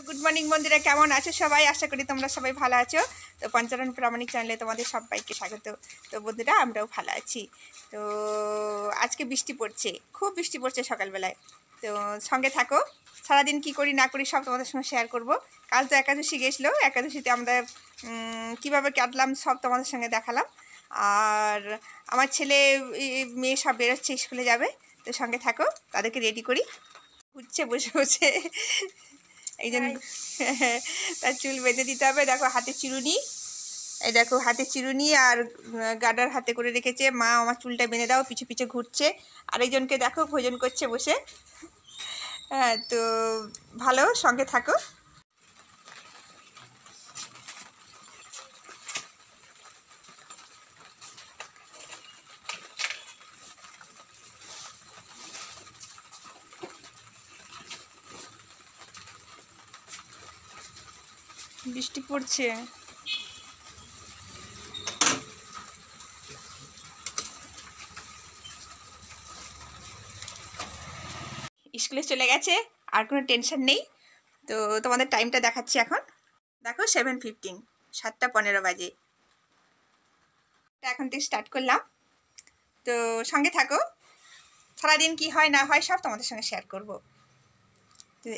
তো good morning বন্ধুরা কেমন আছো সবাই আশা করি তোমরা সবাই ভালো আছো তো পঞ্চারণ প্রামাণিক চ্যানেলে তোমাদের সবাইকে স্বাগত তো বন্ধুরা আমরাও ভালো আছি তো আজকে বৃষ্টি পড়ছে খুব বৃষ্টি পড়ছে সকালবেলায় তো সঙ্গে থাকো সারাদিন কি করি না করি সব তোমাদের সঙ্গে শেয়ার করব কাল তো একাদশী গেছিলো একাদশীতে আমরা কিভাবে কাটলাম সব তোমাদের সঙ্গে দেখালাম আর আমার ছেলে মেয়ে সব বেরোচ্ছে স্কুলে যাবে তো সঙ্গে থাকো তাদেরকে রেডি করি ঘুরছে বসে বসে এই জন্য তার চুল বেঁধে দিতে হবে দেখো হাতে চিরুনি এই দেখো হাতে চিরুনি আর গাডার হাতে করে রেখেছে মা আমার চুলটা বেঁধে দাও পিছু পিছু ঘুরছে আরেকজনকে দেখো ভোজন করছে বসে হ্যাঁ তো ভালো সঙ্গে থাকো বৃষ্টি পড়ছে স্কুলে চলে গেছে আর কোনো টেনশন নেই তো তোমাদের টাইমটা দেখাচ্ছি এখন দেখো সেভেন ফিফটিন সাতটা পনেরো বাজে এখন থেকে স্টার্ট করলাম তো সঙ্গে থাকো সারাদিন কি হয় না হয় সব তোমাদের সঙ্গে শেয়ার করবো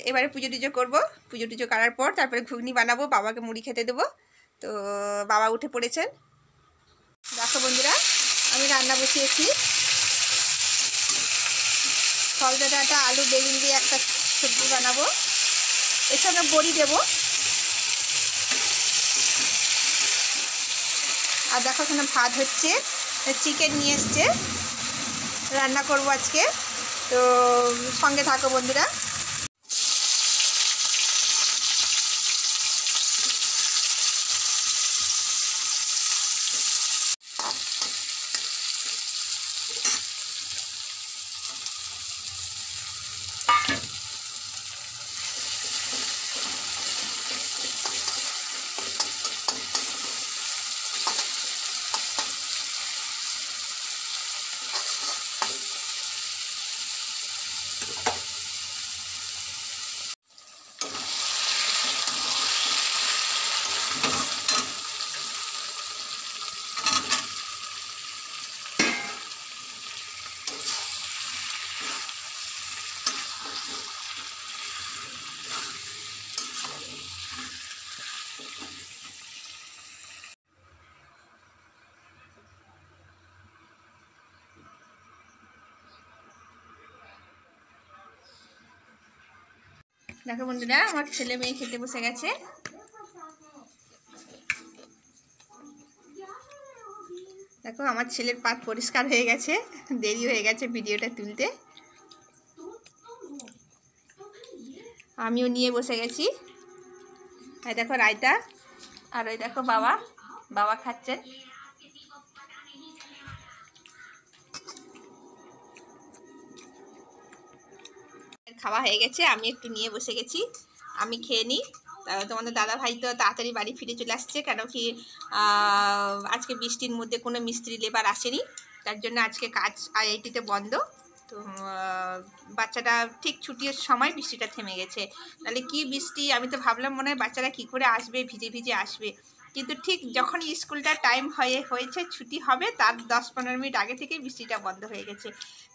এবারে পুজো টুজো করবো পুজো টুজো করার পর তারপরে ঘুগনি বানাবো বাবাকে মুড়ি খেতে দেবো তো বাবা উঠে পড়েছেন দেখো বন্ধুরা আমি রান্না বসিয়েছি ফলদাটা ডাটা আলু বেগুন দিয়ে একটা সবজি বানাবো এর সঙ্গে বড়ি দেবো আর দেখো এখানে ভাত হচ্ছে চিকেন নিয়ে এসছে রান্না করবো আজকে তো সঙ্গে থাকো বন্ধুরা দেখো বন্ধুরা আমার ছেলে মেয়ে খেতে বসে গেছে দেখো আমার ছেলের পাত পরিষ্কার হয়ে গেছে দেরি হয়ে গেছে ভিডিওটা তুলতে আমিও নিয়ে বসে গেছি এই দেখো রায়তা আর ওই দেখো বাবা বাবা খাচ্ছেন খাওয়া হয়ে গেছে আমি একটু নিয়ে বসে গেছি আমি খেয়ে নিই তোমাদের দাদা ভাই তো তাড়াতাড়ি বাড়ি ফিরে চলে আসছে কেন কি আজকে বৃষ্টির মধ্যে কোনো মিস্ত্রি লেবার আসেনি তার জন্য আজকে কাজ আইআইটিতে বন্ধ তো বাচ্চাটা ঠিক ছুটির সময় বৃষ্টিটা থেমে গেছে তাহলে কি বৃষ্টি আমি তো ভাবলাম মনে হয় বাচ্চারা কী করে আসবে ভিজে ভিজে আসবে কিন্তু ঠিক যখন স্কুলটা টাইম হয়ে হয়েছে ছুটি হবে তার দশ পনেরো মিনিট আগে থেকে বৃষ্টিটা বন্ধ হয়ে গেছে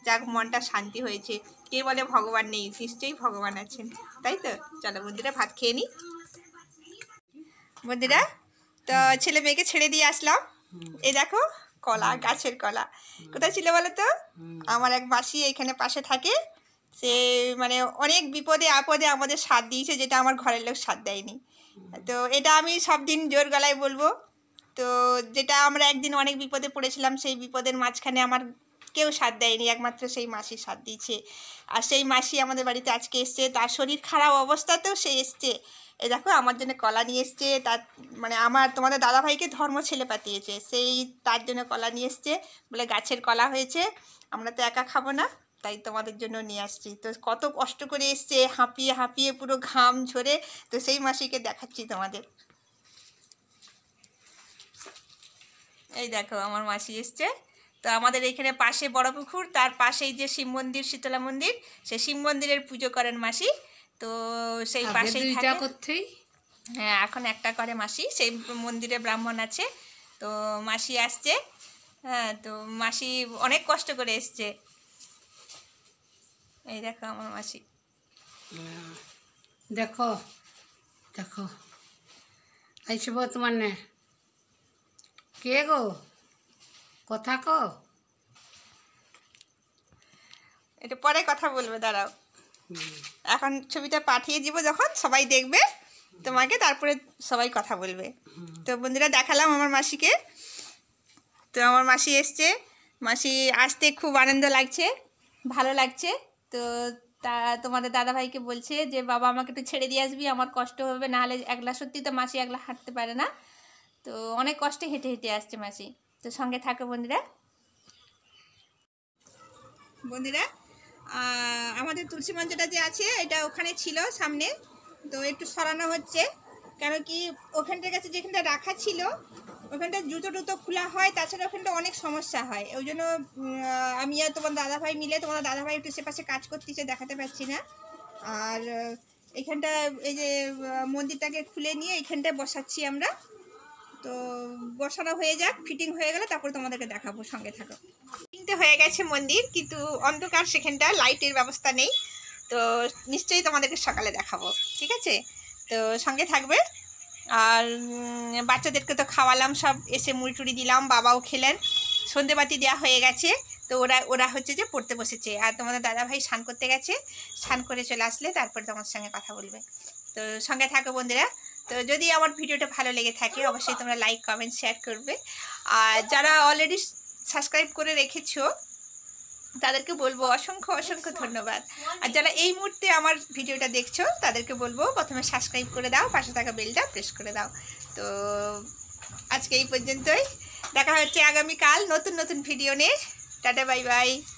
যাক মনটা শান্তি হয়েছে কে বলে ভগবান নেই নিশ্চয়ই ভগবান আছেন তাই তো চলো বন্ধুরা ভাত খেয়ে নিই বন্ধুরা তো ছেলে মেয়েকে ছেড়ে দিয়ে আসলাম এই দেখো কলা গাছের কলা কোথায় ছিল বলো তো আমার এক মাসি এখানে পাশে থাকে সে মানে অনেক বিপদে আপদে আমাদের সাথ দিয়েছে যেটা আমার ঘরের লোক সাথ দেয়নি তো এটা আমি সব দিন জোর গলায় বলবো তো যেটা আমরা একদিন অনেক বিপদে পড়েছিলাম সেই বিপদের মাঝখানে আমার কেউ সাথ দেয়নি একমাত্র সেই মাসি সাথ দিয়েছে আর সেই মাসি আমাদের বাড়িতে আজকে এসছে তার শরীর খারাপ অবস্থাতেও সে এসছে এ দেখো আমার জন্য কলা নিয়ে এসছে তার মানে আমার তোমাদের দাদাভাইকে ধর্ম ছেলে পাতিয়েছে সেই তার জন্য কলা নিয়ে এসছে বলে গাছের কলা হয়েছে আমরা তো একা খাবো না তাই তোমাদের জন্য নিয়ে আসছি তো কত কষ্ট করে এসছে হাঁপিয়ে হাঁপিয়ে পুরো ঘাম ঝরে তো সেই মাসিকে দেখাচ্ছি তোমাদের এই দেখো আমার মাসি এসছে তো আমাদের এখানে পাশে বড় পুকুর তার পাশেই যে শিব মন্দির শীতলা মন্দির সেই শিব মন্দিরের পুজো করেন মাসি তো সেই পাশেই করতেই হ্যাঁ এখন একটা করে মাসি সেই মন্দিরে ব্রাহ্মণ আছে তো মাসি আসছে হ্যাঁ তো মাসি অনেক কষ্ট করে এসছে এই দেখো আমার মাসি দেখো দেখো আইসব তোমার নে কে গো কথা ক এটা পরে কথা বলবে দাঁড়াও এখন ছবিটা পাঠিয়ে দিব যখন সবাই দেখবে তোমাকে তারপরে সবাই কথা বলবে তো বন্ধুরা দেখালাম আমার মাসিকে তো আমার মাসি এসছে মাসি আসতে খুব আনন্দ লাগছে ভালো লাগছে তো তা তোমাদের দাদাভাইকে বলছে যে বাবা আমাকে একটু ছেড়ে দিয়ে আসবি আমার কষ্ট হবে নাহলে একলা সত্যি তো মাসি একলা হাঁটতে পারে না তো অনেক কষ্টে হেঁটে হেঁটে আসছে মাসি তো সঙ্গে থাকো বন্ধুরা বন্ধুরা আমাদের তুলসী মঞ্চটা যে আছে এটা ওখানে ছিল সামনে তো একটু সরানো হচ্ছে কেন কি ওখানটার কাছে যেখানটা রাখা ছিল ওখানটা জুতো টুতো খোলা হয় তাছাড়া ওখানটা অনেক সমস্যা হয় ওই জন্য আমি আর তোমার দাদাভাই মিলে তোমার দাদাভাই একটু সে পাশে কাজ করতেছে দেখাতে পারছি না আর এখানটা এই যে মন্দিরটাকে খুলে নিয়ে এখানটায় বসাচ্ছি আমরা তো বসানো হয়ে যাক ফিটিং হয়ে গেলে তারপরে তোমাদেরকে দেখাবো সঙ্গে থাকো তো হয়ে গেছে মন্দির কিন্তু অন্ধকার সেখানটা লাইটের ব্যবস্থা নেই তো নিশ্চয়ই তোমাদেরকে সকালে দেখাবো ঠিক আছে তো সঙ্গে থাকবে আর বাচ্চাদেরকে তো খাওয়ালাম সব এসে মুড়ি টুড়ি দিলাম বাবাও খেলেন সন্ধেবাতি দেওয়া হয়ে গেছে তো ওরা ওরা হচ্ছে যে পড়তে বসেছে আর তোমাদের দাদাভাই স্নান করতে গেছে স্নান করে চলে আসলে তারপরে তোমার সঙ্গে কথা বলবে তো সঙ্গে থাকো বন্ধুরা তো যদি আমার ভিডিওটা ভালো লেগে থাকে অবশ্যই তোমরা লাইক কমেন্ট শেয়ার করবে আর যারা অলরেডি সাবস্ক্রাইব করে রেখেছো তাদেরকে বলবো অসংখ্য অসংখ্য ধন্যবাদ আর যারা এই মুহূর্তে আমার ভিডিওটা দেখছো তাদেরকে বলবো প্রথমে সাবস্ক্রাইব করে দাও পাশে থাকা বেলটা প্রেস করে দাও তো আজকে এই পর্যন্তই দেখা হচ্ছে আগামীকাল নতুন নতুন ভিডিও নিয়ে টাটা বাই বাই